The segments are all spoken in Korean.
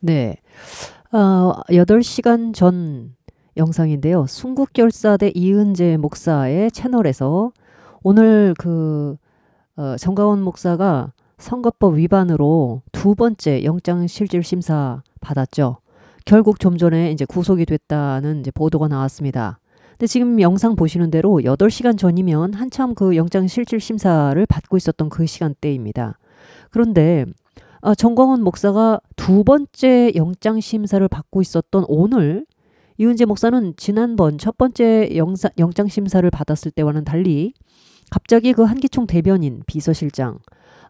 네. 어, 8시간 전 영상인데요. 순국결사대 이은재 목사의 채널에서 오늘 그 어, 정가원 목사가 선거법 위반으로 두 번째 영장실질심사 받았죠. 결국 좀 전에 이제 구속이 됐다는 이제 보도가 나왔습니다. 근데 지금 영상 보시는 대로 8시간 전이면 한참 그 영장실질심사를 받고 있었던 그 시간대입니다. 그런데 어, 정광훈 목사가 두 번째 영장 심사를 받고 있었던 오늘 이은재 목사는 지난번 첫 번째 영장 심사를 받았을 때와는 달리 갑자기 그 한기총 대변인 비서실장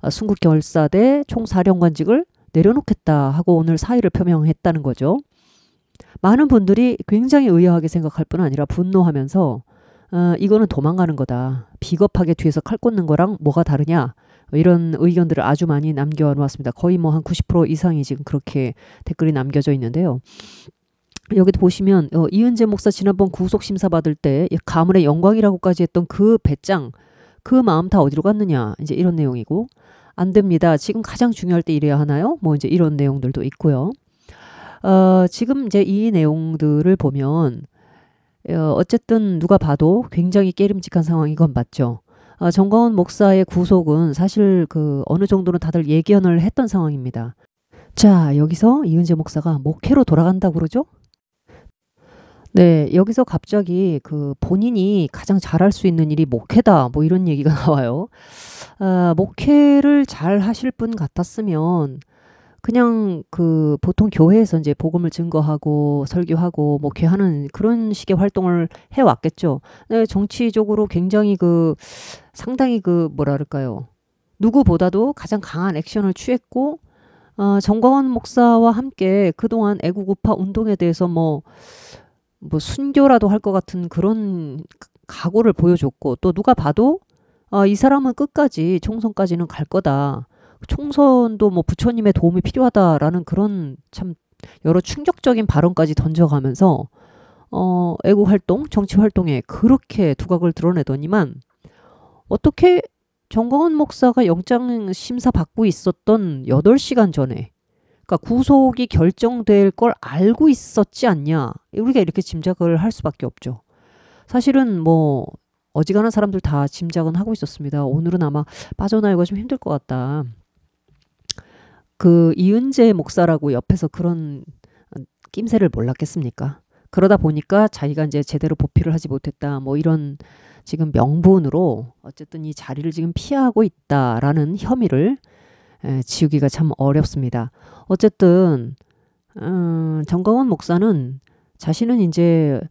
어, 순국결사대 총사령관직을 내려놓겠다 하고 오늘 사의를 표명했다는 거죠. 많은 분들이 굉장히 의아하게 생각할 뿐 아니라 분노하면서 어, 이거는 도망가는 거다. 비겁하게 뒤에서 칼 꽂는 거랑 뭐가 다르냐 이런 의견들을 아주 많이 남겨놓았습니다. 거의 뭐 한 90% 이상이 지금 그렇게 댓글이 남겨져 있는데요. 여기 보시면 어, 이은재 목사 지난번 구속 심사 받을 때 가문의 영광이라고까지 했던 그 배짱 그 마음 다 어디로 갔느냐 이제 이런 내용이고 안 됩니다. 지금 가장 중요할 때 이래야 하나요? 뭐 이제 이런 내용들도 있고요. 어, 지금 이제 이 내용들을 보면 어, 어쨌든 누가 봐도 굉장히 깨름직한 상황이건 맞죠. 어, 정광훈 목사의 구속은 사실 그 어느 정도는 다들 예견을 했던 상황입니다. 자, 여기서 이은재 목사가 목회로 돌아간다고 그러죠? 네, 여기서 갑자기 그 본인이 가장 잘할 수 있는 일이 목회다, 뭐 이런 얘기가 나와요. 아, 목회를 잘 하실 분 같았으면 그냥 그 보통 교회에서 이제 복음을 증거하고 설교하고 목회하는 뭐 그런 식의 활동을 해왔겠죠. 네, 정치적으로 굉장히 그 상당히 그 뭐라 그럴까요. 누구보다도 가장 강한 액션을 취했고 어, 정광원 목사와 함께 그동안 애국우파 운동에 대해서 뭐, 뭐 순교라도 할 것 같은 그런 각오를 보여줬고 또 누가 봐도 어, 이 사람은 끝까지 총선까지는 갈 거다. 총선도 뭐 부처님의 도움이 필요하다라는 그런 참 여러 충격적인 발언까지 던져가면서 어, 애국 활동, 정치 활동에 그렇게 두각을 드러내더니만 어떻게 정광훈 목사가 영장 심사 받고 있었던 8시간 전에 그러니까 구속이 결정될 걸 알고 있었지 않냐. 우리가 이렇게 짐작을 할 수밖에 없죠. 사실은 뭐 어지간한 사람들 다 짐작은 하고 있었습니다. 오늘은 아마 빠져나오기가 좀 힘들 것 같다. 그 이은재 목사라고 옆에서 그런 어, 낌새를 몰랐겠습니까? 그러다 보니까 자기가 이제 제대로 보필을 하지 못했다 뭐 이런 지금 명분으로 어쨌든 이 자리를 지금 피하고 있다라는 혐의를 에, 지우기가 참 어렵습니다. 어쨌든 음, 어, 정광원 목사는 자신은 이제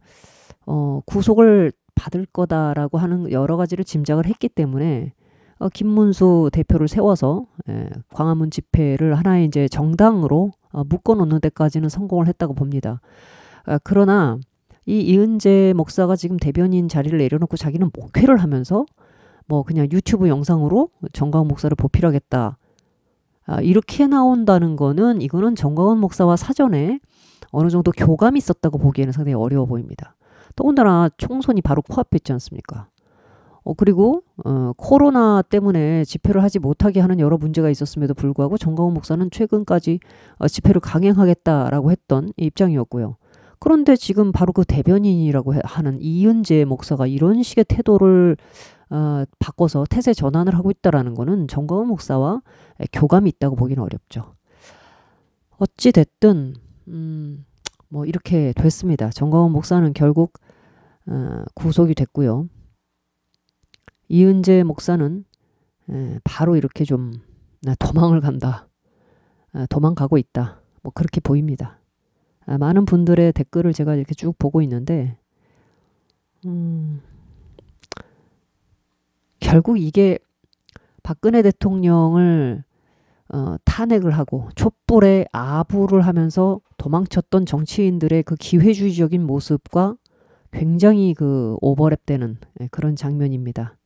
어, 구속을 받을 거다라고 하는 여러 가지를 짐작을 했기 때문에 어, 김문수 대표를 세워서 예, 광화문 집회를 하나의 이제 정당으로 어, 묶어놓는 데까지는 성공을 했다고 봅니다. 아, 그러나 이 이은재 목사가 지금 대변인 자리를 내려놓고 자기는 목회를 하면서 뭐 그냥 유튜브 영상으로 정광 목사를 보필하겠다. 아, 이렇게 나온다는 거는 이거는 정광훈 목사와 사전에 어느 정도 교감이 있었다고 보기에는 상당히 어려워 보입니다. 더군다나 총선이 바로 코앞에 있지 않습니까? 어, 그리고 어, 코로나 때문에 집회를 하지 못하게 하는 여러 문제가 있었음에도 불구하고 정광훈 목사는 최근까지 어, 집회를 강행하겠다라고 했던 입장이었고요. 그런데 지금 바로 그 대변인이라고 하는 이은재 목사가 이런 식의 태도를 어, 바꿔서 태세 전환을 하고 있다라는 것은 정광훈 목사와 교감이 있다고 보기는 어렵죠. 어찌 됐든 음, 뭐 이렇게 됐습니다. 정광훈 목사는 결국 어, 구속이 됐고요. 이은재 목사는 바로 이렇게 좀 도망을 간다. 아, 도망가고 있다. 뭐 그렇게 보입니다. 아, 많은 분들의 댓글을 제가 이렇게 쭉 보고 있는데, 음, 결국 이게 박근혜 대통령을 어, 탄핵을 하고 촛불에 아부를 하면서 도망쳤던 정치인들의 그 기회주의적인 모습과 굉장히 그 오버랩되는 예, 그런 장면입니다.